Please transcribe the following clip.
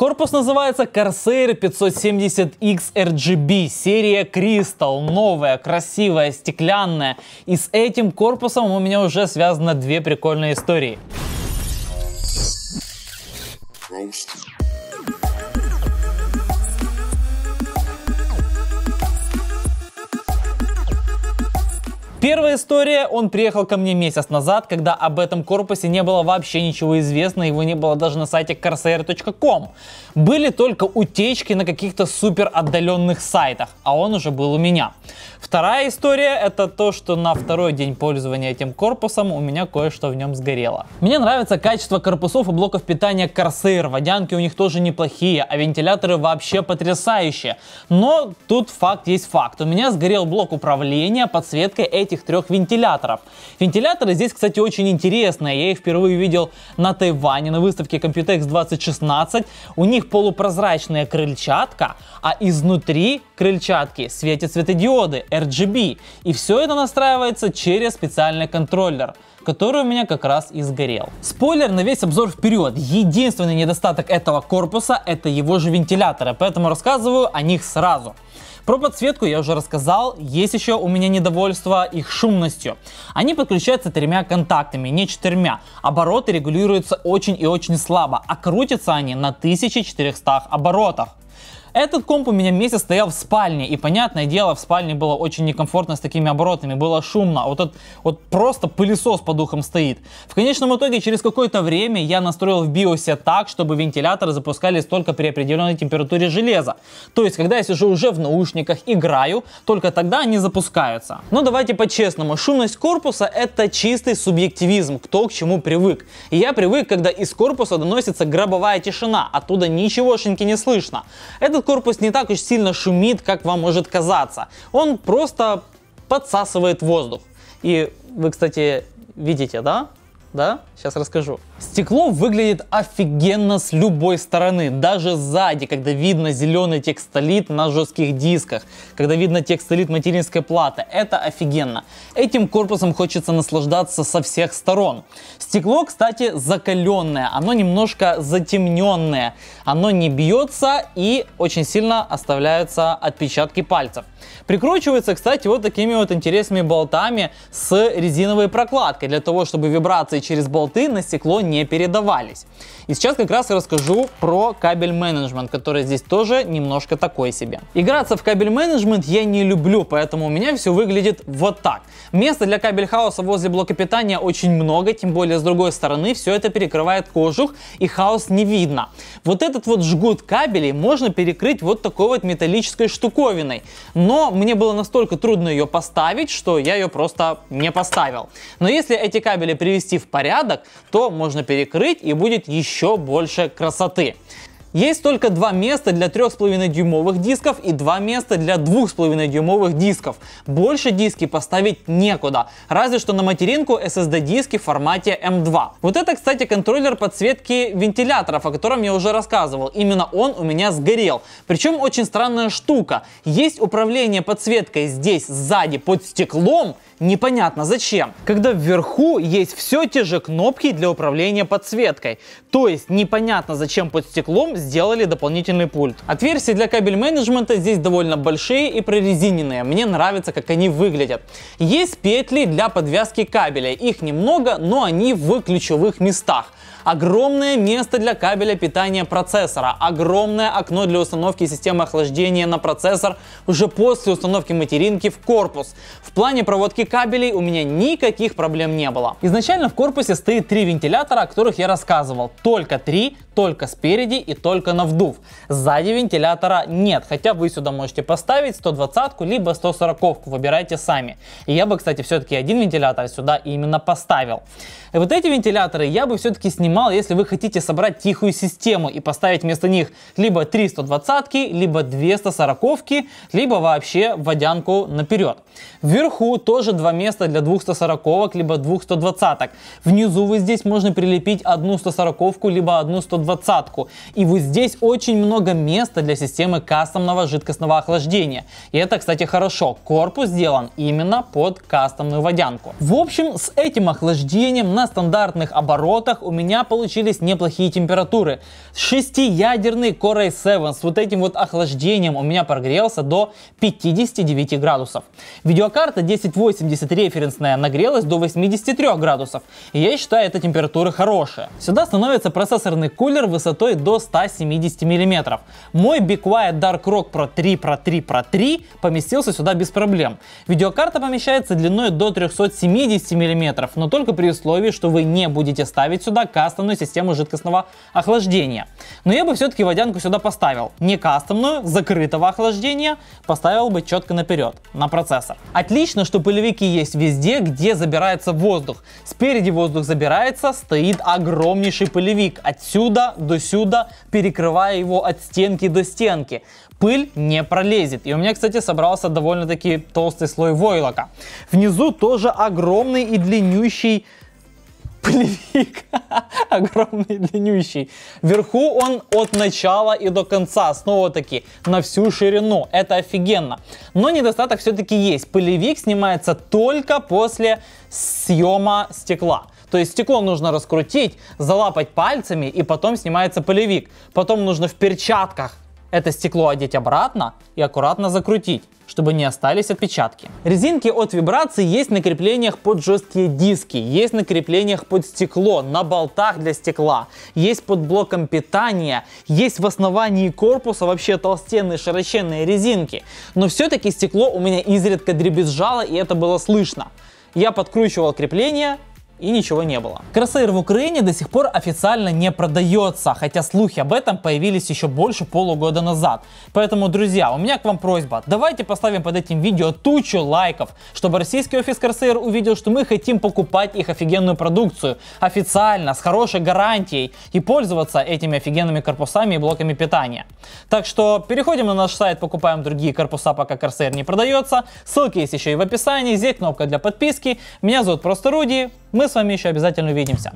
Корпус называется Corsair 570X RGB, серия Crystal, новая, красивая, стеклянная. И с этим корпусом у меня уже связаны две прикольные истории. Roasted. Первая история, он приехал ко мне месяц назад, когда об этом корпусе не было вообще ничего известно, его не было даже на сайте corsair.com. Были только утечки на каких-то супер отдаленных сайтах, а он уже был у меня. Вторая история это то, что на второй день пользования этим корпусом у меня кое-что в нем сгорело. Мне нравится качество корпусов и блоков питания Corsair, водянки у них тоже неплохие, а вентиляторы вообще потрясающие. Но тут факт есть факт, у меня сгорел блок управления подсветка. этих этих трех вентиляторов. Вентиляторы здесь, кстати, очень интересные. Я их впервые видел на Тайване на выставке Computex 2016. У них полупрозрачная крыльчатка, а изнутри крыльчатки светят светодиоды RGB. И все это настраивается через специальный контроллер который у меня как раз и сгорел. Спойлер на весь обзор вперед. Единственный недостаток этого корпуса это его же вентиляторы, поэтому рассказываю о них сразу. Про подсветку я уже рассказал, есть еще у меня недовольство их шумностью. Они подключаются тремя контактами, не четырьмя. Обороты регулируются очень и очень слабо, а крутятся они на 1400 оборотах. Этот комп у меня месяц стоял в спальне, и понятное дело, в спальне было очень некомфортно с такими оборотами, было шумно, вот, этот, вот просто пылесос под ухом стоит. В конечном итоге, через какое-то время я настроил в биосе так, чтобы вентиляторы запускались только при определенной температуре железа. То есть, когда я сижу уже в наушниках, играю, только тогда они запускаются. Но давайте по-честному, шумность корпуса это чистый субъективизм, кто к чему привык. И я привык, когда из корпуса доносится гробовая тишина, оттуда ничегошеньки не слышно. Это этот корпус не так уж сильно шумит, как вам может казаться. Он просто подсасывает воздух. И вы, кстати, видите, да? Да? Сейчас расскажу. Стекло выглядит офигенно с любой стороны, даже сзади, когда видно зеленый текстолит на жестких дисках, когда видно текстолит материнской платы, это офигенно. Этим корпусом хочется наслаждаться со всех сторон. Стекло, кстати, закаленное, оно немножко затемненное, оно не бьется и очень сильно оставляются отпечатки пальцев. Прикручивается, кстати, вот такими вот интересными болтами с резиновой прокладкой, для того, чтобы вибрации через болты на стекло не не передавались. И сейчас как раз я расскажу про кабель менеджмент, который здесь тоже немножко такой себе. Играться в кабель менеджмент я не люблю, поэтому у меня все выглядит вот так. Места для кабель хаоса возле блока питания очень много, тем более с другой стороны все это перекрывает кожух и хаос не видно. Вот этот вот жгут кабелей можно перекрыть вот такой вот металлической штуковиной, но мне было настолько трудно ее поставить, что я ее просто не поставил. Но если эти кабели привести в порядок, то можно можно перекрыть и будет еще больше красоты. Есть только два места для 3,5 дюймовых дисков и два места для 2,5 дюймовых дисков. Больше диски поставить некуда, разве что на материнку SSD диски в формате M2. Вот это, кстати, контроллер подсветки вентиляторов, о котором я уже рассказывал. Именно он у меня сгорел. Причем очень странная штука. Есть управление подсветкой здесь сзади под стеклом, непонятно зачем. Когда вверху есть все те же кнопки для управления подсветкой. То есть непонятно зачем под стеклом сделали дополнительный пульт. Отверстия для кабель менеджмента здесь довольно большие и прорезиненные. Мне нравится, как они выглядят. Есть петли для подвязки кабеля. Их немного, но они в ключевых местах. Огромное место для кабеля питания процессора, огромное окно для установки системы охлаждения на процессор уже после установки материнки в корпус. В плане проводки кабелей у меня никаких проблем не было. Изначально в корпусе стоит три вентилятора, о которых я рассказывал. Только три, только спереди и только на вдув. Сзади вентилятора нет, хотя вы сюда можете поставить 120-ку либо 140-ку, выбирайте сами. И я бы, кстати, все-таки один вентилятор сюда именно поставил. И э, вот эти вентиляторы я бы все-таки снимал минимал, если вы хотите собрать тихую систему и поставить вместо них либо 320-ки, либо 240-ки, либо вообще водянку наперед. Вверху тоже два места для 240-ок, либо 220-ок. Внизу вы здесь можно прилепить одну 140-ку, либо одну 120-ку. И вот здесь очень много места для системы кастомного жидкостного охлаждения. И это, кстати, хорошо. Корпус сделан именно под кастомную водянку. В общем, с этим охлаждением на стандартных оборотах у меня получились неплохие температуры. Шестиядерный Core i7 с вот этим вот охлаждением у меня прогрелся до 59 градусов. Видеокарта 1080 референсная нагрелась до 83 градусов. я считаю, эта температура хорошая. Сюда становится процессорный кулер высотой до 170 мм. Мой Be Quiet Dark Rock Pro 3 Pro 3 Pro 3 поместился сюда без проблем. Видеокарта помещается длиной до 370 мм, но только при условии, что вы не будете ставить сюда кассу кастомную систему жидкостного охлаждения. Но я бы все-таки водянку сюда поставил. Не кастомную, закрытого охлаждения, поставил бы четко наперед, на процессор. Отлично, что пылевики есть везде, где забирается воздух. Спереди воздух забирается, стоит огромнейший пылевик. Отсюда до сюда, перекрывая его от стенки до стенки пыль не пролезет. И у меня, кстати, собрался довольно-таки толстый слой войлока. Внизу тоже огромный и длиннющий Полевик огромный, длиннющий. Вверху он от начала и до конца, снова-таки, на всю ширину. Это офигенно. Но недостаток все-таки есть. Полевик снимается только после съема стекла. То есть стекло нужно раскрутить, залапать пальцами и потом снимается полевик. Потом нужно в перчатках это стекло одеть обратно и аккуратно закрутить, чтобы не остались отпечатки. Резинки от вибрации есть на креплениях под жесткие диски, есть на креплениях под стекло, на болтах для стекла, есть под блоком питания, есть в основании корпуса вообще толстенные широченные резинки. Но все-таки стекло у меня изредка дребезжало и это было слышно. Я подкручивал крепление, и ничего не было. Кроссейр в Украине до сих пор официально не продается, хотя слухи об этом появились еще больше полугода назад. Поэтому, друзья, у меня к вам просьба, давайте поставим под этим видео тучу лайков, чтобы российский офис Кроссейр увидел, что мы хотим покупать их офигенную продукцию официально, с хорошей гарантией и пользоваться этими офигенными корпусами и блоками питания. Так что переходим на наш сайт, покупаем другие корпуса, пока Corsair не продается. Ссылки есть еще и в описании, здесь кнопка для подписки. Меня зовут просто Руди, мы с вами еще обязательно увидимся.